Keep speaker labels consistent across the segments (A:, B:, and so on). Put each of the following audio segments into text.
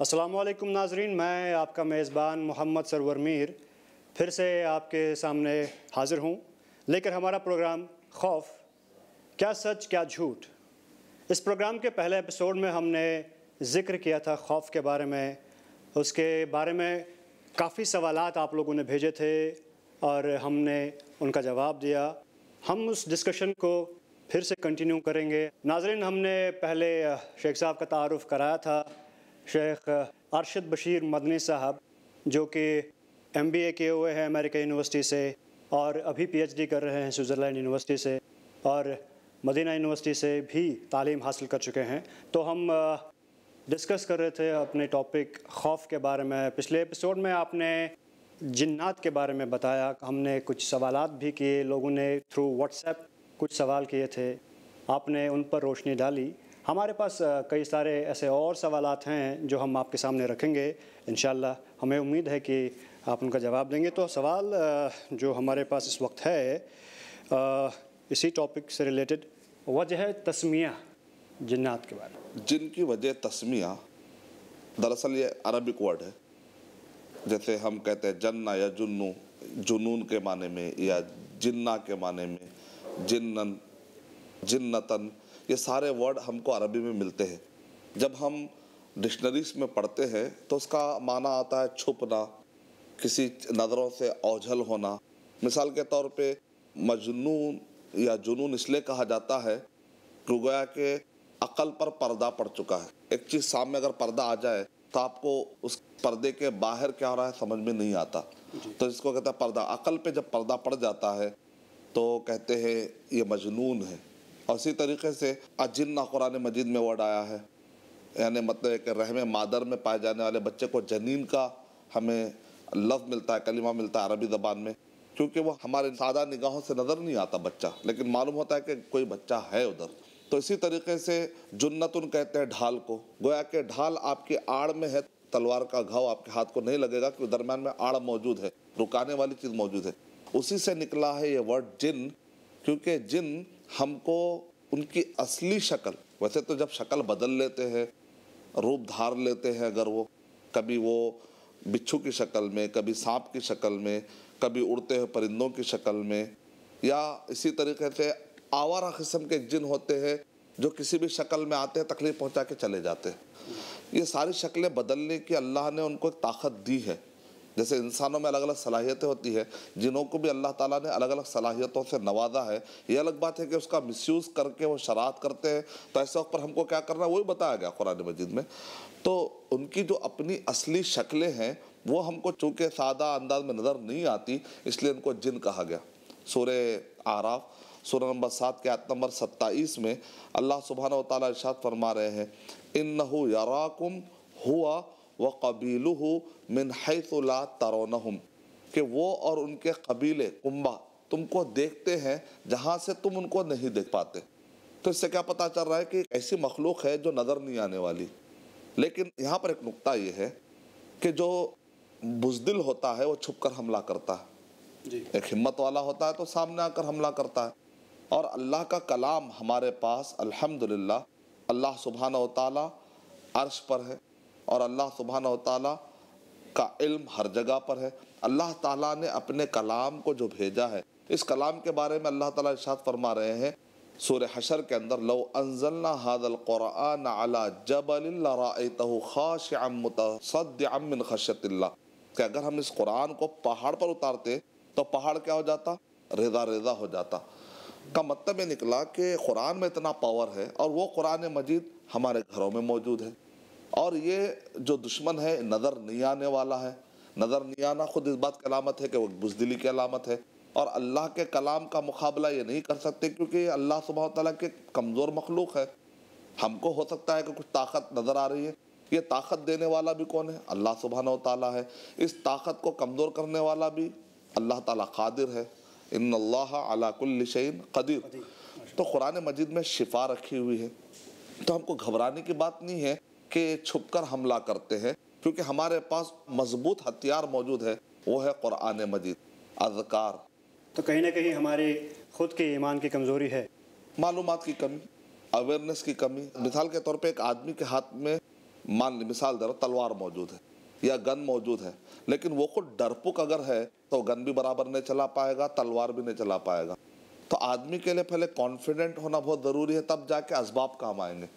A: असलकम नाजरीन मैं आपका मेज़बान मोहम्मद सरवर मीर फिर से आपके सामने हाज़िर हूँ लेकर हमारा प्रोग्राम खौफ क्या सच क्या झूठ इस प्रोग्राम के पहले एपिसोड में हमने ज़िक्र किया था खौफ के बारे में उसके बारे में काफ़ी सवाल आप लोगों ने भेजे थे और हमने उनका जवाब दिया हम उस डिस्कशन को फिर से कंटिन्यू करेंगे नाजरीन हमने पहले शेख साहब का तारफ़ कराया था शेख अरशद बशीर मदनी साहब जो कि एम बी ए किए हुए हैं अमेरिका यूनिवर्सिटी से और अभी पी एच डी कर रहे हैं स्विट्ज़रलैंड यूनिवर्सिटी से और मदीना यूनिवर्सिटी से भी तालीम हासिल कर चुके हैं तो हम डिस्कस uh, कर रहे थे अपने टॉपिक खौफ के बारे में पिछले एपिसोड में आपने जिन्नात के बारे में बताया हमने कुछ सवाल भी किए लोगों ने थ्रू व्हाट्सएप कुछ सवाल किए थे आपने उन पर रोशनी डाली हमारे पास कई सारे ऐसे और सवाल हैं जो हम आपके सामने रखेंगे इन हमें उम्मीद है कि आप उनका जवाब देंगे तो सवाल जो हमारे पास इस वक्त है इसी टॉपिक से रिलेटेड वजह तस्मिया जिन्नात के बारे
B: में जिनकी वजह तस्मिया दरअसल ये अरबिक वर्ड है जैसे हम कहते हैं जन्ना या जुन्नू जुनून के माने में या जिन्ना के माने में जिन्न जिन्नतन ये सारे वर्ड हमको अरबी में मिलते हैं जब हम डिक्शनरीज में पढ़ते हैं तो उसका माना आता है छुपना किसी नज़रों से ओझल होना मिसाल के तौर पे मजनून या जुनून इसलिए कहा जाता है कि गोया के अकल पर पर्दा पड़ चुका है एक चीज़ सामने अगर पर्दा आ जाए तो आपको उस पर्दे के बाहर क्या हो रहा है समझ में नहीं आता तो इसको कहता है पर्दा अकल पे जब पर्दा पड़ जाता है तो कहते हैं ये मजनून है और इसी तरीके से अजिन्ना कुरान मजीद में वर्ड आया है यानी मतलब एक रहम मादर में पाए जाने वाले बच्चे को जनीन का हमें लफ्ज़ मिलता है कलिमा मिलता है अरबी ज़बान में क्योंकि वो हमारे सादा निगाहों से नज़र नहीं आता बच्चा लेकिन मालूम होता है कि कोई बच्चा है उधर तो इसी तरीके से जुन्नतुन कहते हैं ढाल को गोया के ढाल आपकी आड़ में है तलवार का घाव आपके हाथ को नहीं लगेगा क्योंकि दरम्यान में आड़ मौजूद है रुकाने वाली चीज़ मौजूद है उसी से निकला है ये वर्ड जिन क्योंकि जिन हमको उनकी असली शक्ल वैसे तो जब शक्ल बदल लेते हैं रूप धार लेते हैं अगर वो कभी वो बिच्छू की शक्ल में कभी सांप की शक्ल में कभी उड़ते हुए परिंदों की शक्ल में या इसी तरीके से आवारा किस्म के जिन होते हैं जो किसी भी शक्ल में आते हैं तकलीफ पहुंचा के चले जाते हैं ये सारी शक्लें बदलने की अल्लाह ने उनको ताकत दी है जैसे इंसानों में अलग अलग सलाहियतें होती है जिनों को भी अल्लाह ताला ने अलग अलग सलाहियतों से नवाजा है ये अलग बात है कि उसका मिसयूज़ करके वो शरात करते हैं तो ऐसे वक्त पर हमको क्या करना है वही बताया गया कुरान मजिद में तो उनकी जो अपनी असली शक्लें हैं वो हमको चूँकि सादा अंदाज में नज़र नहीं आती इसलिए उनको जिन कहा गया सूर्य आराफ़ सूर्य नंबर सात के आत नंबर सत्ताईस में अल्लाह सुबहान तशात फरमा रहे हैं इन नहू याराकुम हुआ व कबीलू मिन हैतला तरोनहम कि वो और उनके कबीले कुंबा तुमको देखते हैं जहाँ से तुम उनको नहीं देख पाते तो इससे क्या पता चल रहा है कि ऐसी मखलूक है जो नज़र नहीं आने वाली लेकिन यहाँ पर एक नुकता ये है कि जो बुजदिल होता है वो छुप कर हमला करता है एक हिम्मत वाला होता है तो सामने आकर हमला करता है और अल्लाह का कलाम हमारे पास अल्हम्दुलिल्लाह अल्लाह सुबहाना ताला अर्श पर है और अल्लाह सुबहाना ताली का इल्म हर जगह पर है अल्लाह ताला ने अपने कलाम को जो भेजा है इस कलाम के बारे में अल्लाह ताला इरशाद फरमा रहे हैं सूर्य हशर के अंदर लो अनजलना हादल क़ुरान अला जबलतह खाश अमिन खशतल्ला कि अगर हम इस कुरान को पहाड़ पर उतारते तो पहाड़ क्या हो जाता रेजा रेजा हो जाता का मतलब ये निकला कि कुरान में इतना पावर है और वो कुरान मजीद हमारे घरों में मौजूद है और ये जो दुश्मन है नज़र नहीं आने वाला है नज़र नहीं आना खुद इस बात की अलामत है कि वो बुजदिली की अलामत है और अल्लाह के कलाम का मुकाबला ये नहीं कर सकते क्योंकि अल्लाह सुबह तला के कमज़ोर मखलूक है हमको हो सकता है कि कुछ ताकत नज़र आ रही है ये ताकत देने वाला भी कौन है अल्लाह सुबहान तला है इस ताकत को कमज़ोर करने वाला भी अल्लाह ताला कादिर है इन अल्लाह अलाकुल्लशन कदिर तो कुरान मजिद में शिफा रखी हुई है तो हमको घबराने की बात नहीं है के छुपकर हमला करते हैं क्योंकि हमारे पास मजबूत हथियार मौजूद है वो है कुरान मजीद अजकार तो कहीं ना कहीं हमारे खुद के ईमान की कमज़ोरी है मालूम की कमी अवेयरनेस की कमी मिसाल के तौर पर एक आदमी के हाथ में मान मिसाल दे रहा तलवार मौजूद है या गन मौजूद है लेकिन वो खुद डरपुक अगर है तो गन भी बराबर नहीं चला पाएगा तलवार भी नहीं चला पाएगा तो आदमी के लिए पहले कॉन्फिडेंट होना बहुत ज़रूरी है तब जाके इसबाब काम आएंगे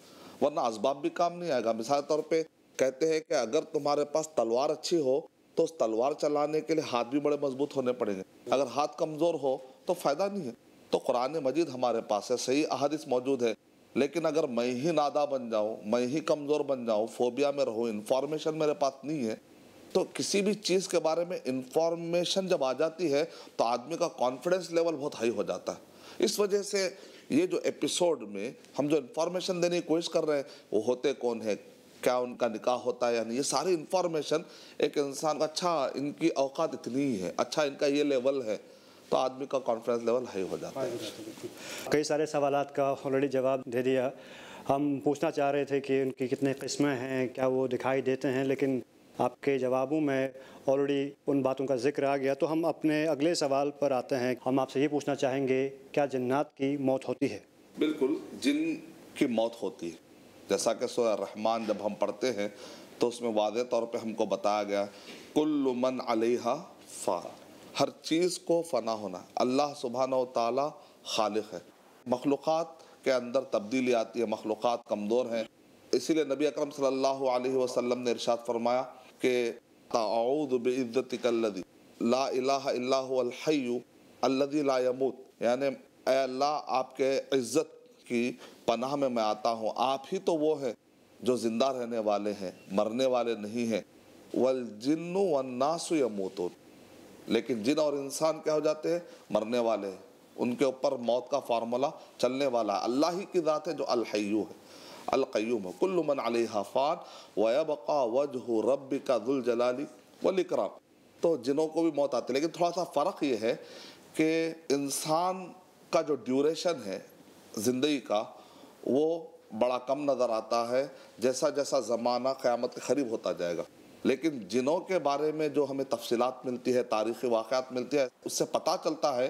B: वरना इसबाब भी काम नहीं आएगा मिसाल तौर पर कहते हैं कि अगर तुम्हारे पास तलवार अच्छी हो तो उस तलवार चलाने के लिए हाथ भी बड़े मजबूत होने पड़ेंगे अगर हाथ कमज़ोर हो तो फ़ायदा नहीं है तो कुरान मजीद हमारे पास है सही अहदिस मौजूद है लेकिन अगर मैं ही नादा बन जाऊँ मैं ही कमज़ोर बन जाऊँ फोबिया में रहूँ इन्फॉर्मेशन मेरे पास नहीं है तो किसी भी चीज़ के बारे में इन्फॉर्मेशन जब आ जाती है तो आदमी का कॉन्फिडेंस लेवल बहुत हाई हो जाता है इस वजह से ये जो एपिसोड में हम जो इन्फॉर्मेशन देने की कोशिश कर रहे हैं वो होते कौन है क्या उनका निकाह होता है या नहीं ये सारी इन्फॉर्मेशन एक इंसान का अच्छा इनकी औकात इतनी है अच्छा इनका ये लेवल है तो आदमी का कॉन्फिडेंस लेवल हाई हो जाता है
A: कई सारे सवाल का ऑलरेडी जवाब दे दिया हम पूछना चाह रहे थे कि उनकी कितने किस्में हैं क्या वो दिखाई देते हैं लेकिन आपके जवाबों में ऑलरेडी उन बातों का जिक्र आ गया तो हम अपने अगले सवाल पर आते हैं हम आपसे ये पूछना चाहेंगे क्या जन्नात की मौत होती है
B: बिल्कुल जिन की मौत होती है जैसा कि सोया रहमान जब हम पढ़ते हैं तो उसमें वादे तौर पे हमको बताया गया कुल मन अलहा फा हर चीज़ को फ़ना होना अल्लाह सुबहान तला खालिक है मखलूक़ के अंदर तब्दीली आती है मखलूक़ कमज़ोर हैं इसीलिए नबी अकरम सल्लल्लाहु अलैहि वसल्लम ने इरशाद फरमाया के ताउदबत ला अल्लदी ला यमूत अल्लाह आपके इज़्ज़त की पनाह में मैं आता हूँ आप ही तो वो हैं जो ज़िंदा रहने वाले हैं मरने वाले नहीं हैं वल जिन्नु व नासु यमूत लेकिन जिन और इंसान क्या हो जाते हैं मरने वाले हैं उनके ऊपर मौत का फार्मूला चलने वाला है अल्लाह ही की ज़ात है जो अलहयू है अलकयूम कुल्लु मन फ़ान वजह रब का दुल जलाली वलिक्राम तो जिनों को भी मौत आती है लेकिन थोड़ा सा फ़र्क ये है कि इंसान का जो ड्यूरेशन है ज़िंदगी का वो बड़ा कम नज़र आता है जैसा जैसा ज़माना क़्यामत के करीब होता जाएगा लेकिन जिनों के बारे में जो हमें तफसीत मिलती है तारीख़ी वाक़ात मिलती है उससे पता चलता है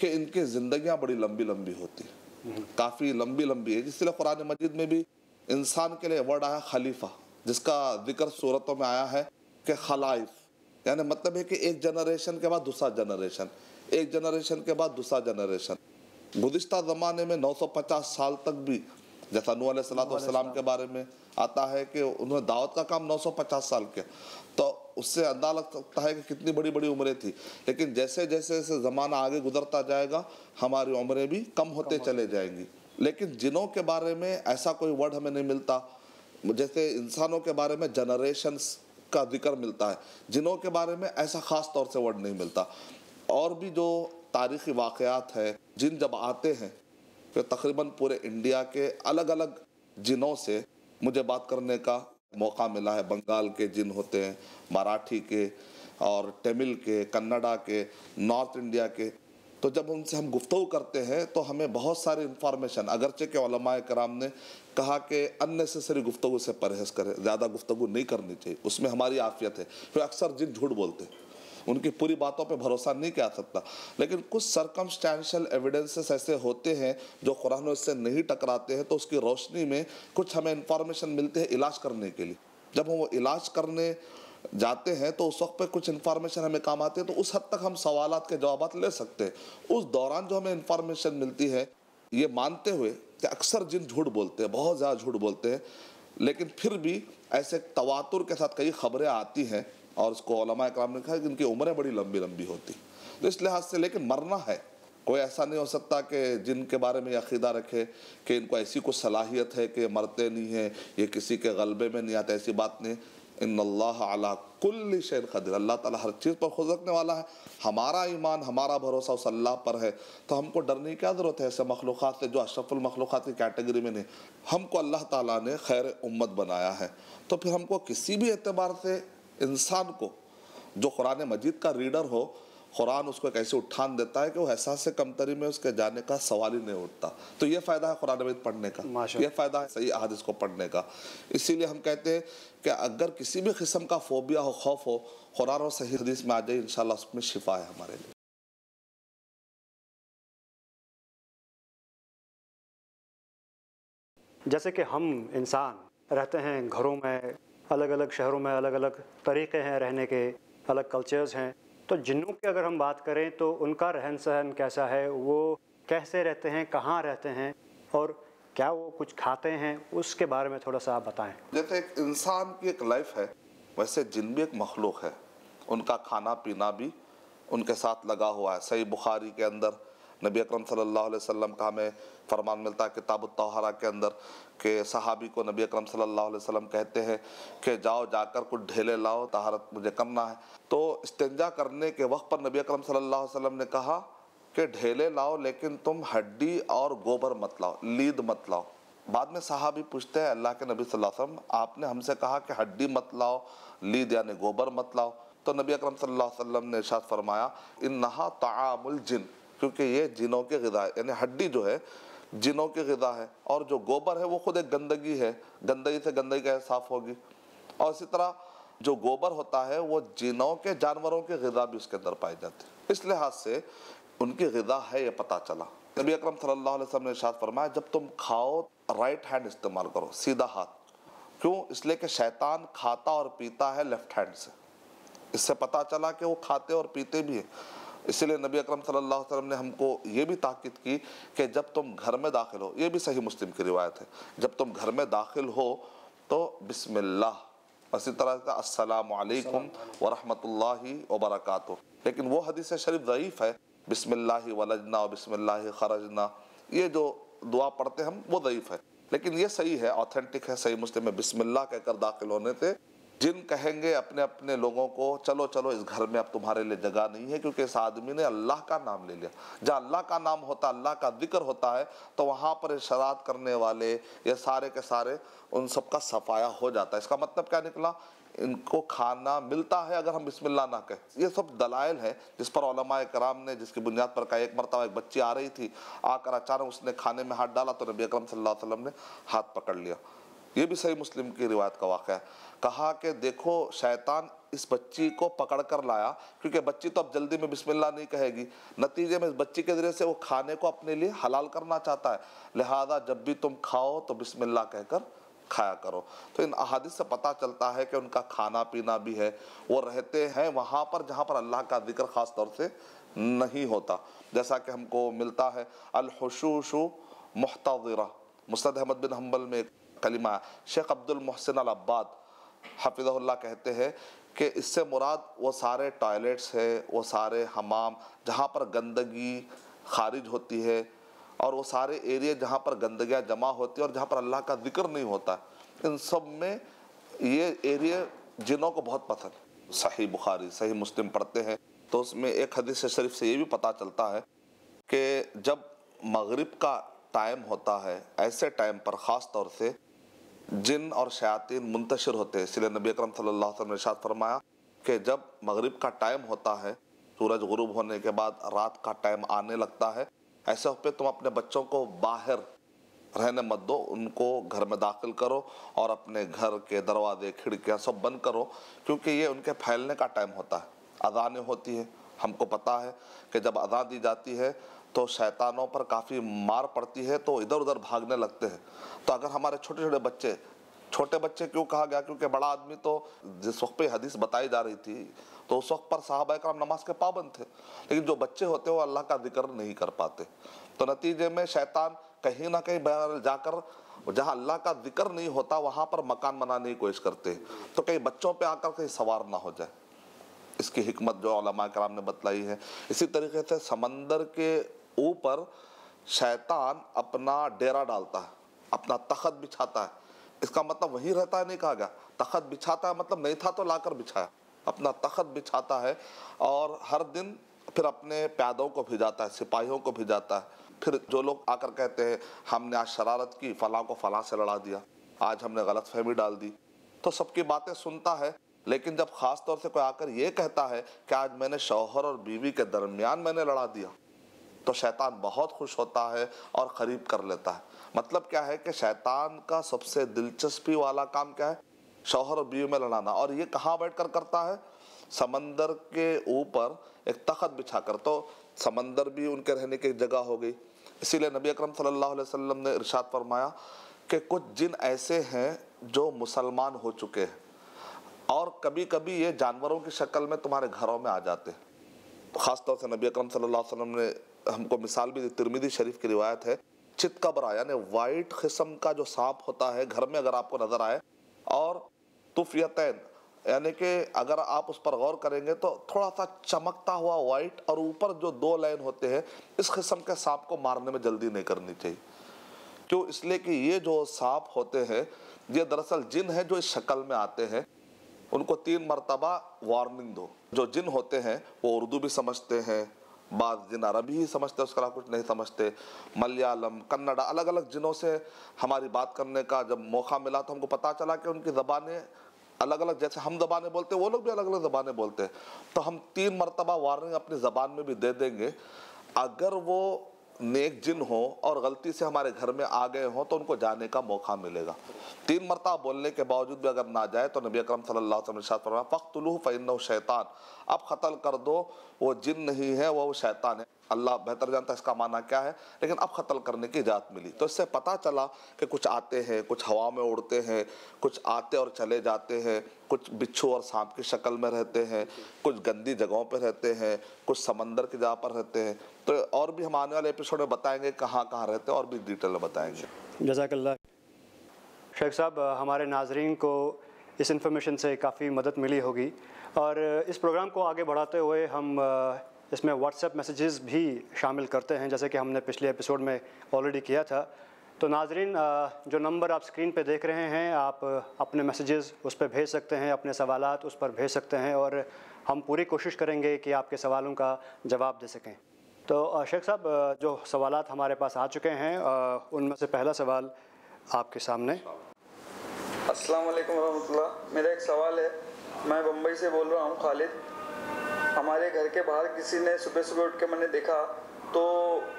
B: कि इनकी ज़िंदियाँ बड़ी लंबी लंबी होती हैं काफ़ी लंबी लंबी है इसलिए कुरान मजीद में भी इंसान के लिए वर्ड आया खलीफा जिसका जिक्र सूरतों में आया है कि खलाइफ यानी मतलब है कि एक जनरेशन के बाद दूसरा जनरेशन एक जनरेशन के बाद दूसरा जनरेशन गुज्तर ज़माने में 950 साल तक भी जैसा नू सलाम के बारे में आता है कि उन्होंने दावत का काम 950 साल किया तो उससे अंदाज लग सकता है कि कितनी बड़ी बड़ी उम्रें थी लेकिन जैसे जैसे जैसे ज़माना आगे गुजरता जाएगा हमारी उम्रें भी कम होते कम चले जाएंगी लेकिन जिनों के बारे में ऐसा कोई वर्ड हमें नहीं मिलता जैसे इंसानों के बारे में जनरेशन्स का जिक्र मिलता है जिनों के बारे में ऐसा ख़ास तौर से वर्ड नहीं मिलता और भी जो तारीखी वाक़ात है जिन जब आते हैं तो तकरीबन पूरे इंडिया के अलग अलग जिनों से मुझे बात करने का मौका मिला है बंगाल के जिन होते हैं मराठी के और तमिल के कन्नडा के नॉर्थ इंडिया के तो जब उनसे हम गुफ्तु करते हैं तो हमें बहुत सारी इन्फॉर्मेशन अगरचे के ओलमा कराम ने कहा कि अननेसेसरी गुफ्तु से परहेज करें ज़्यादा गुफ्तु नहीं करनी चाहिए उसमें हमारी आफियत है फिर अक्सर जिन झूठ बोलते हैं उनकी पूरी बातों पर भरोसा नहीं किया सकता लेकिन कुछ सरकमस्टेंशल एविडेंसेस ऐसे होते हैं जो कुरान इससे नहीं टकराते हैं तो उसकी रोशनी में कुछ हमें इन्फॉर्मेशन मिलती है इलाज करने के लिए जब हम वो इलाज करने जाते हैं तो उस वक्त पे कुछ इन्फॉर्मेशन हमें काम आती है तो उस हद तक हम सवाल के जवाब ले सकते हैं उस दौरान जो हमें इन्फॉर्मेशन मिलती है ये मानते हुए कि अक्सर जिन झूठ बोलते हैं बहुत ज़्यादा झूठ बोलते हैं लेकिन फिर भी ऐसे तवातुर के साथ कई खबरें आती हैं और उसको ओलमा कराम ने कहा कि उनकी उम्रें बड़ी लंबी लंबी होती तो इस लिहाज से लेकिन मरना है कोई ऐसा नहीं हो सकता कि जिनके बारे में अकीदा रखे कि इनको ऐसी कुछ सलाहियत है कि मरते नहीं हैं ये किसी के गलबे में नहीं आते ऐसी बात नहीं इन अला कुल शेर खदिर अल्लाह ताला हर चीज़ पर खुद रखने वाला है हमारा ईमान हमारा भरोसा उस अल्लाह पर है तो हमको डरने की क्या ज़रूरत है ऐसे मखलूक़ से जो अशरफुल मखलूक़ की कैटेगरी में नहीं हमको अल्लाह ताला ने खैर उम्मत बनाया है तो फिर हमको किसी भी एतबार से इंसान को जो कुरान मजीद का रीडर हो कुरान उसको एक ऐसे उठान देता है कि वो एहसास कमतरी में उसके जाने का सवाल ही नहीं उठता तो ये फ़ायदा है कुरान मजीद पढ़ने का ये फ़ायदा है सही अहादिस को पढ़ने का इसीलिए हम कहते हैं कि अगर किसी भी किस्म का फोबिया हो खौफ हो कुरान और सही हदीस में आ जाए इन उसमें शिफा है हमारे लिए
A: जैसे कि हम इंसान रहते हैं घरों में अलग अलग शहरों में अलग अलग तरीके हैं रहने के अलग कल्चर्स हैं तो जिनों की अगर हम बात करें तो उनका रहन सहन कैसा है वो कैसे रहते हैं कहाँ रहते हैं और क्या वो कुछ खाते हैं उसके बारे में थोड़ा सा आप बताएं
B: जैसे एक इंसान की एक लाइफ है वैसे जिन भी एक मखलूक है उनका खाना पीना भी उनके साथ लगा हुआ है सही बुखारी के अंदर नबी अकरम सल्लल्लाहु अलैहि वसल्लम का हमें फरमान मिलता है किताब तोहरा के अंदर के सहाबी को नबी अकरम सल्लल्लाहु अलैहि वसल्लम कहते हैं कि जाओ जाकर कुछ ढेले लाओ तहारत मुझे करना है तो इस्तेंजा करने के वक्त पर नबी अकरम सल्लल्लाहु अलैहि वसल्लम ने कहा कि ढेले लाओ लेकिन तुम हड्डी और गोबर मत लाओ लीद मत लाओ बाद में सहाबी पूछते हैं अल्लाह के नबी सल्लल्लाहु आपने हमसे कहा कि हड्डी मत लाओ लीद यानी गोबर मत लाओ तो नबी अकरम सल्लल्लाहु अलैहि वसल्लम ने शाद फरमाया इन नहा तामुल जिन क्योंकि ये जिनों के गदा यानी हड्डी जो है जिनों की गदा है और जो गोबर है वो खुद एक गंदगी है गंदगी से गंदगी का साफ होगी और इसी तरह जो गोबर होता है वो जिनों के जानवरों की गदा भी उसके अंदर पाई जाती है इस लिहाज से उनकी गदा है ये पता चला नबी अकरम सल्लल्लाहु अलैहि वसल्लम ने इशाद फरमाया जब तुम खाओ राइट हैंड इस्तेमाल करो सीधा हाथ क्यों इसलिए कि शैतान खाता और पीता है लेफ्ट हैंड से इससे पता चला कि वो खाते और पीते भी हैं इसीलिए नबी अकरम सल्लल्लाहु अलैहि वसल्लम ने हमको ये भी ताक़द की कि जब तुम घर में दाखिल हो ये भी सही मुस्लिम की रिवायत है जब तुम घर में दाखिल हो तो बिसमिल्लाह इसी तरह का असलकम वरहमल वबरक लेकिन वो हदीस शरीफ ज़यीफ़ है बिसमिल्ला वलजना और बिसमिल्ला खरजना ये जो दुआ पढ़ते हम वो ज़यीफ़ है लेकिन ये सही है ऑथेंटिक है सही मुस्लिम में बिसमिल्ला कहकर दाखिल होने से जिन कहेंगे अपने अपने लोगों को चलो चलो इस घर में अब तुम्हारे लिए जगह नहीं है क्योंकि इस आदमी ने अल्लाह का नाम ले लिया जहाँ अल्लाह का नाम होता अल्लाह का जिक्र होता है तो वहाँ पर शरारत करने वाले ये सारे के सारे उन सब का सफाया हो जाता है इसका मतलब क्या निकला इनको खाना मिलता है अगर हम बिस्मिल्लाह ना कहें ये सब दलाइल है जिस पर कराम ने जिसकी बुनियाद पर कहा एक मरतबा एक बच्ची आ रही थी आकर अचानक उसने खाने में हाथ डाला तो नबी अकरम सल्लल्लाहु अलैहि वसल्लम ने हाथ पकड़ लिया ये भी सही मुस्लिम की रिवायत का वाक़ है कहा कि देखो शैतान इस बच्ची को पकड़ कर लाया क्योंकि बच्ची तो अब जल्दी में बिस्मिल्लाह नहीं कहेगी नतीजे में इस बच्ची के ज़रिए से वो खाने को अपने लिए हलाल करना चाहता है लिहाजा जब भी तुम खाओ तो बिस्मिल्लाह कहकर खाया करो तो इन अहादिस से पता चलता है कि उनका खाना पीना भी है वो रहते हैं वहाँ पर जहाँ पर अल्लाह का जिक्र ख़ास तौर से नहीं होता जैसा कि हमको मिलता है अलहशूशु मुहतरा मुसद अहमद बिन हम्बल में कलिमा शेख अब्दुल मोहसिन अब्बाद हफिज़ल्ला कहते हैं कि इससे मुराद वो सारे टॉयलेट्स है वो सारे हमाम जहाँ पर गंदगी खारिज होती है और वो सारे एरिया जहाँ पर गंदगियाँ जमा होती है और जहाँ पर अल्लाह का जिक्र नहीं होता इन सब में ये एरिया जिनों को बहुत पसंद सही बुखारी सही मुस्लिम पढ़ते हैं तो उसमें एक हदीस शरीफ से ये भी पता चलता है कि जब मगरिब का टाइम होता है ऐसे टाइम पर ख़ास तौर से जिन और शयातीन मुंतशिर होते हैं इसलिए नबी अकरम सल्लल्लाहु अलैहि वसल्लम ने फरमाया कि जब मगरिब का टाइम होता है सूरज गुरूब होने के बाद रात का टाइम आने लगता है ऐसे पे तुम अपने बच्चों को बाहर रहने मत दो उनको घर में दाखिल करो और अपने घर के दरवाजे खिड़कियाँ सब बंद करो क्योंकि ये उनके फैलने का टाइम होता है अजानें होती है हमको पता है कि जब अजान दी जाती है तो शैतानों पर काफ़ी मार पड़ती है तो इधर उधर भागने लगते हैं तो अगर हमारे छोटे छोटे बच्चे छोटे बच्चे क्यों कहा गया क्योंकि बड़ा आदमी तो जिस वक्त पे हदीस बताई जा रही थी तो उस वक्त पर साहबा कराम नमाज के पाबंद थे लेकिन जो बच्चे होते हैं वो अल्लाह का जिक्र नहीं कर पाते तो नतीजे में शैतान कहीं ना कहीं जाकर जहाँ अल्लाह का जिक्र नहीं होता वहाँ पर मकान बनाने की कोशिश करते हैं तो कहीं बच्चों पर आकर कहीं सवार ना हो जाए इसकी हमत जो कराम ने बतलाई है इसी तरीके से समंदर के ऊपर शैतान अपना डेरा डालता है अपना तखत बिछाता है इसका मतलब वही रहता है नहीं कहा गया तखत बिछाता है मतलब नहीं था तो लाकर बिछाया अपना तखत बिछाता है और हर दिन फिर अपने प्यादों को भिजाता है सिपाहियों को भिजाता है फिर जो लोग आकर कहते हैं हमने आज शरारत की फलां को फलां से लड़ा दिया आज हमने गलत फहमी डाल दी तो सबकी बातें सुनता है लेकिन जब ख़ास तौर से कोई आकर ये कहता है कि आज मैंने शौहर और बीवी के दरमियान मैंने लड़ा दिया तो शैतान बहुत खुश होता है और खरीद कर लेता है मतलब क्या है कि शैतान का सबसे दिलचस्पी वाला काम क्या है शौहर और बीवी में लड़ाना और ये कहाँ बैठ कर करता है समंदर के ऊपर एक तखत बिछा कर तो समंदर भी उनके रहने की जगह हो गई इसीलिए नबी अकरम सल्लल्लाहु अलैहि वसल्लम ने इरशाद फरमाया कि कुछ जिन ऐसे हैं जो मुसलमान हो चुके हैं और कभी कभी ये जानवरों की शक्ल में तुम्हारे घरों में आ जाते हैं ख़ासतौर से नबी अकरम सल्लल्लाहु अलैहि वसल्लम ने हमको मिसाल भी तिरमिदी शरीफ की रिवायत है चितकबरा यानी वाइट किस्म का जो सांप होता है घर में अगर आपको नजर आए और तुफियतैन यानी कि अगर आप उस पर गौर करेंगे तो थोड़ा सा चमकता हुआ वाइट और ऊपर जो दो लाइन होते हैं इस किस्म के सांप को मारने में जल्दी नहीं करनी चाहिए क्यों इसलिए कि ये जो सांप होते हैं ये दरअसल जिन है जो इस शक्ल में आते हैं उनको तीन मरतबा वार्निंग दो जो जिन होते हैं वो उर्दू भी समझते हैं बाद जिन अरबी ही समझते उसके अलावा कुछ नहीं समझते मलयालम कन्नड़ा अलग अलग जिनों से हमारी बात करने का जब मौका मिला तो हमको पता चला कि उनकी ज़बानें अलग अलग जैसे हम ज़बानें बोलते हैं वो लोग भी अलग अलग ज़बानें बोलते हैं तो हम तीन मरतबा वार्निंग अपनी ज़बान में भी दे देंगे अगर वो नेक जिन हो और गलती से हमारे घर में आ गए हों तो उनको जाने का मौका मिलेगा तीन मरतब बोलने के बावजूद भी अगर ना जाए तो नबी अकरम सल्लल्लाहु अलैहि वसल्लम फरमा फ़ैन शैतान अब कतल कर दो वो जिन नहीं है वो शैतान है अल्लाह बेहतर जानता है इसका माना क्या है लेकिन अब कत्ल करने की इजाज़त मिली तो इससे पता चला कि कुछ आते हैं कुछ हवा में उड़ते हैं कुछ आते और चले जाते हैं कुछ बिच्छू और सांप की शक्ल में रहते हैं कुछ गंदी जगहों पर रहते हैं कुछ समंदर की जगह पर रहते हैं तो और भी हम आने वाले एपिसोड में बताएंगे कहाँ कहाँ रहते हैं और भी डिटेल में बताएंगे
A: जजाकल्ला शेख साहब हमारे नाजरन को इस इंफॉर्मेशन से काफ़ी मदद मिली होगी और इस प्रोग्राम को आगे बढ़ाते हुए हम इसमें व्हाट्सएप मैसेजेस भी शामिल करते हैं जैसे कि हमने पिछले एपिसोड में ऑलरेडी किया था तो नाजरीन जो नंबर आप स्क्रीन पे देख रहे हैं आप अपने मैसेजेस उस पर भेज सकते हैं अपने सवाल उस पर भेज सकते हैं और हम पूरी कोशिश करेंगे कि आपके सवालों का जवाब दे सकें तो शेख साहब जो सवाल हमारे पास आ चुके हैं उनमें से पहला सवाल आपके सामने
B: असल वालेकुम मेरा एक सवाल है मैं बम्बई से बोल रहा हूँ खालिद हमारे घर के बाहर किसी ने सुबह सुबह उठ के मैंने देखा तो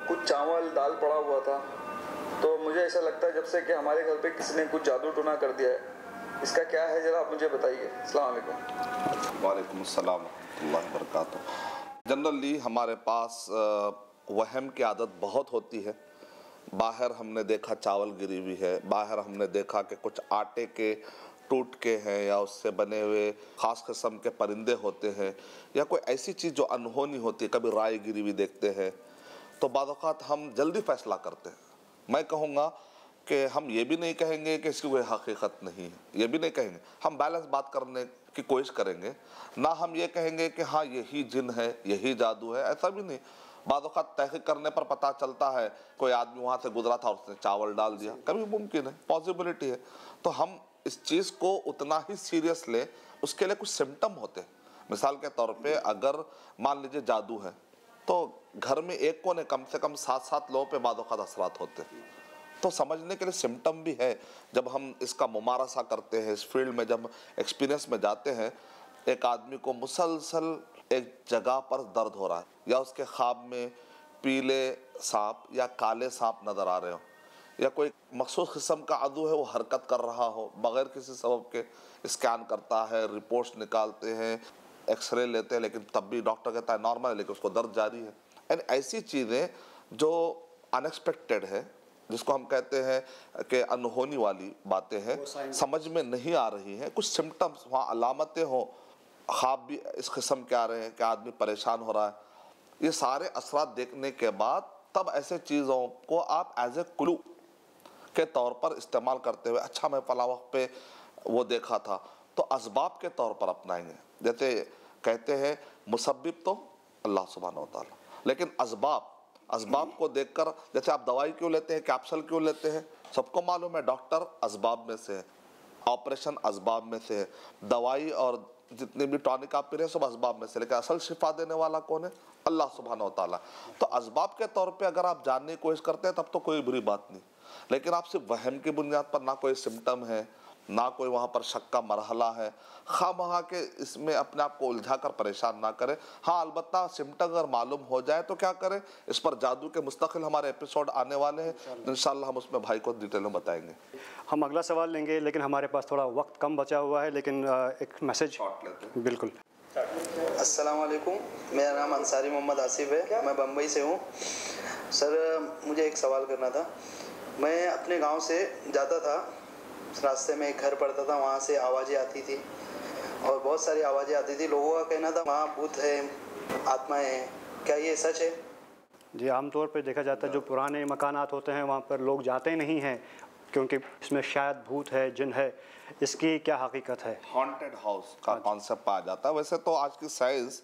B: कुछ चावल दाल पड़ा हुआ था तो मुझे ऐसा लगता है जब से कि हमारे घर पे किसी ने कुछ जादू टोना कर दिया है इसका क्या है ज़रा आप मुझे बताइए वालेकुम अस्सलाम वरक जनरली हमारे पास वहम की आदत बहुत होती है बाहर हमने देखा चावल गिरी हुई है बाहर हमने देखा कि कुछ आटे के टूट के हैं या उससे बने हुए ख़ास किस्म के परिंदे होते हैं या कोई ऐसी चीज़ जो अनहोनी होती है कभी राय गिरी भी देखते हैं तो बाद हम जल्दी फैसला करते हैं मैं कहूँगा कि हम ये भी नहीं कहेंगे कि इसकी कोई हकीकत नहीं है ये भी नहीं कहेंगे हम बैलेंस बात करने की कोशिश करेंगे ना हम ये कहेंगे कि हाँ यही जिन है यही जादू है ऐसा भी नहीं बाद तहकीक करने पर पता चलता है कोई आदमी वहाँ से गुजरा था और उसने चावल डाल दिया कभी मुमकिन है पॉसिबिलिटी है तो हम इस चीज़ को उतना ही सीरियस ले उसके लिए कुछ सिम्टम होते हैं मिसाल के तौर पे अगर मान लीजिए जादू है तो घर में एक कोने कम से कम सात सात लोगों पे बाद असर होते हैं तो समझने के लिए सिम्टम भी है जब हम इसका मुमारसा करते हैं इस फील्ड में जब एक्सपीरियंस में जाते हैं एक आदमी को मुसलसल एक जगह पर दर्द हो रहा है या उसके ख्वाब में पीले सांप या काले सांप नज़र आ रहे हो या कोई मखसूस किस्म का अदू है वो हरकत कर रहा हो बग़ैर किसी सबब के स्कैन करता है रिपोर्ट्स निकालते हैं एक्सरे लेते हैं लेकिन तब भी डॉक्टर कहता है नॉर्मल है लेकिन उसको दर्द जारी है यानी ऐसी चीज़ें जो अनएक्सपेक्टेड है जिसको हम कहते हैं कि अनहोनी वाली बातें हैं समझ में नहीं आ रही हैं कुछ सिम्टम्स वहाँ अलामतें हों खब भी इस किस्म के आ रहे हैं कि आदमी परेशान हो रहा है ये सारे असरा देखने के बाद तब ऐसे चीज़ों को आप एज ए क्लू के तौर पर इस्तेमाल करते हुए अच्छा मैं फला वक्त पे वो देखा था तो इसबाब के तौर पर अपनाएंगे जैसे कहते हैं मुसब्बिब तो अल्लाह सुबहान तला लेकिन इसबाब इसबाब को देखकर जैसे आप दवाई क्यों लेते हैं कैप्सूल क्यों लेते हैं सबको मालूम है डॉक्टर इसबाब में से है ऑपरेशन इसबाब में से है दवाई और जितनी भी टॉनिक आप पी रहे हैं सब इसबाब में से लेकिन असल शिफा देने वाला कौन है अल्लाह सुबहाना तला तो इसबाब के तौर पर अगर आप जानने की कोशिश करते हैं तब तो कोई बुरी बात नहीं लेकिन आपसे वहम की बुनियाद पर ना कोई सिम्टम है ना कोई वहाँ पर शक का मरहला है खा वहाँ के इसमें अपने आप को उलझा कर परेशान ना करें हाँ अलबत्ता सिम्टम अगर मालूम हो जाए तो क्या करें इस पर जादू के मुस्तकिल हमारे एपिसोड आने वाले हैं इन हम उसमें भाई को डिटेल में बताएंगे हम अगला सवाल लेंगे लेकिन हमारे पास थोड़ा वक्त कम बचा हुआ है लेकिन एक मैसेज बिल्कुल अस्सलाम वालेकुम मेरा नाम अंसारी मोहम्मद आसिफ है मैं बम्बई से हूँ सर मुझे एक सवाल करना था मैं अपने गांव से जाता था रास्ते में एक घर पड़ता था वहाँ से आवाज़ें आती थी और बहुत सारी आवाज़ें आती थी लोगों का कहना था वहाँ भूत है आत्मा हैं क्या ये सच है
A: जी आमतौर पर देखा जाता है जो पुराने मकानात होते हैं वहाँ पर लोग जाते नहीं हैं क्योंकि इसमें शायद भूत है जिन है
B: इसकी क्या हकीकत है हॉन्टेड हाउस का कॉन्सेप्ट पाया अच्छा। जाता है वैसे तो आज की साइंस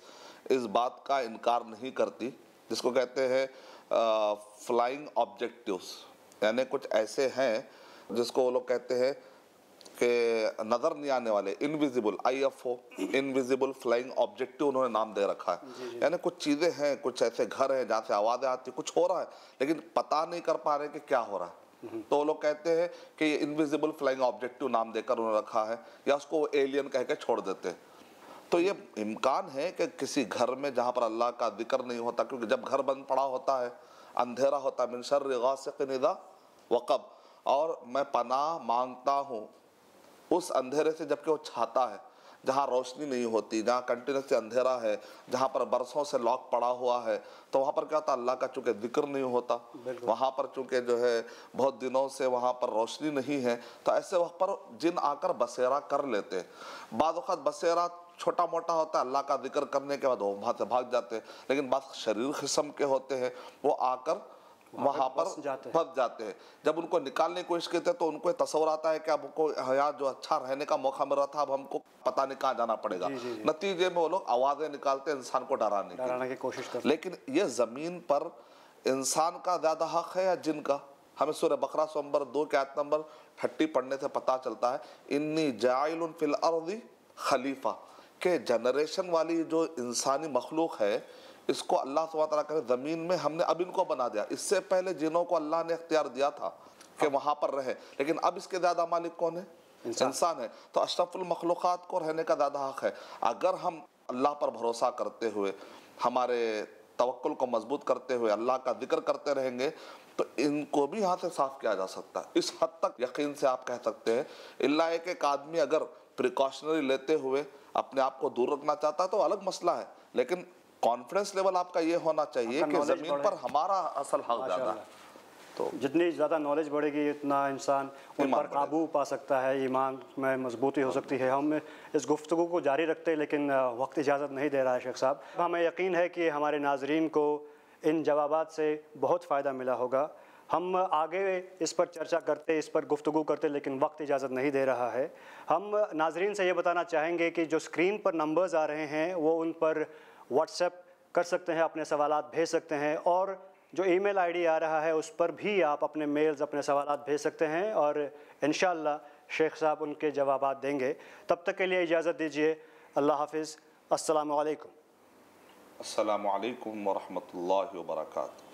B: इस बात का इनकार नहीं करती जिसको कहते हैं फ्लाइंग ऑब्जेक्टिव्स यानी कुछ ऐसे हैं जिसको वो लोग कहते हैं कि नज़र नहीं आने वाले invisible I F O invisible flying objective उन्होंने नाम दे रखा है यानी कुछ चीज़ें हैं कुछ ऐसे घर हैं जहाँ से आवाज़ें आती कुछ हो रहा है लेकिन पता नहीं कर पा रहे कि क्या हो रहा है हम्म। तो वो लोग कहते हैं कि ये इनविजिबल फ्लाइंग ऑब्जेक्टिव नाम देकर उन्होंने रखा है या उसको एलियन कह के छोड़ देते हैं तो ये इम्कान है कि किसी घर में जहाँ पर अल्लाह का जिक्र नहीं होता क्योंकि जब घर बंद पड़ा होता है अंधेरा होता है मिनशर से निदा वक़ब और मैं पनाह मांगता हूँ उस अंधेरे से जबकि वो छाता है जहाँ रोशनी नहीं होती जहाँ कंटिन्यूसली अंधेरा है जहाँ पर बरसों से लॉक पड़ा हुआ है तो वहाँ पर क्या होता अल्लाह का चूँकि जिक्र नहीं होता वहाँ पर चूँकि जो है बहुत दिनों से वहाँ पर रोशनी नहीं है तो ऐसे वक्त पर जिन आकर बसेरा कर लेते बाद वक्त बसेरा छोटा मोटा होता है अल्लाह का जिक्र करने के बाद वो वहाँ से भाग जाते हैं लेकिन बात शरीर किस्म के होते हैं वो आकर वहाँ पर फंस जाते हैं जाते जब उनको निकालने की कोशिश करते हैं तो उनको तस्वर आता है कि अब उनको हयात जो अच्छा रहने का मौका मिल रहा था अब हमको पता नहीं कहाँ जाना पड़ेगा नतीजे में वो लोग आवाज़ें निकालते हैं इंसान को डराने की कोशिश कर लेकिन ये ज़मीन पर इंसान का ज़्यादा हक है या जिन का हमें सूर्य बकरा सोमबर दो के आयत नंबर हट्टी पढ़ने से पता चलता है इन्नी जायल फिल अर्दी खलीफा के जनरेशन वाली जो इंसानी मखलूक है इसको अल्लाह तबारा करे ज़मीन में हमने अब इनको बना दिया इससे पहले जिनों को अल्लाह ने अख्तियार दिया था कि वहाँ पर रहे लेकिन अब इसके ज़्यादा मालिक कौन है इंसान है तो अशरफुल को रहने का ज़्यादा हक़ है अगर हम अल्लाह पर भरोसा करते हुए हमारे तवक्ल को मजबूत करते हुए अल्लाह का जिक्र करते रहेंगे तो इनको भी यहाँ से साफ किया जा सकता है इस हद तक यकीन से आप कह सकते हैं अल्लाह एक एक आदमी अगर प्रिकॉशनरी लेते हुए अपने आप को दूर रखना चाहता है तो अलग मसला है लेकिन कॉन्फिडेंस लेवल आपका ये होना चाहिए कि जमीन पर हमारा असल हक ज्यादा
A: तो जितनी ज़्यादा नॉलेज बढ़ेगी उतना इंसान उन पर काबू पा सकता है ईमान में मजबूती हो सकती है हम इस गुफ्तु को जारी रखते हैं लेकिन वक्त इजाज़त नहीं दे रहा है शेख साहब हमें यकीन है कि हमारे नाजरीन को इन जवाब से बहुत फ़ायदा मिला होगा हम आगे इस पर चर्चा करते इस पर गुफ्तु करते लेकिन वक्त इजाज़त नहीं दे रहा है हम नाजरीन से ये बताना चाहेंगे कि जो स्क्रीन पर नंबर्स आ रहे हैं वो उन पर व्हाट्सएप कर सकते हैं अपने सवाल भेज सकते हैं और जो ईमेल आईडी आ रहा है उस पर भी आप अपने मेल्स अपने सवाल भेज सकते हैं और इन शेख साहब उनके जवाब देंगे तब तक के लिए इजाज़त दीजिए अल्लाह हाफिज़ असलकम
B: अल्लाम वरहमल वर्का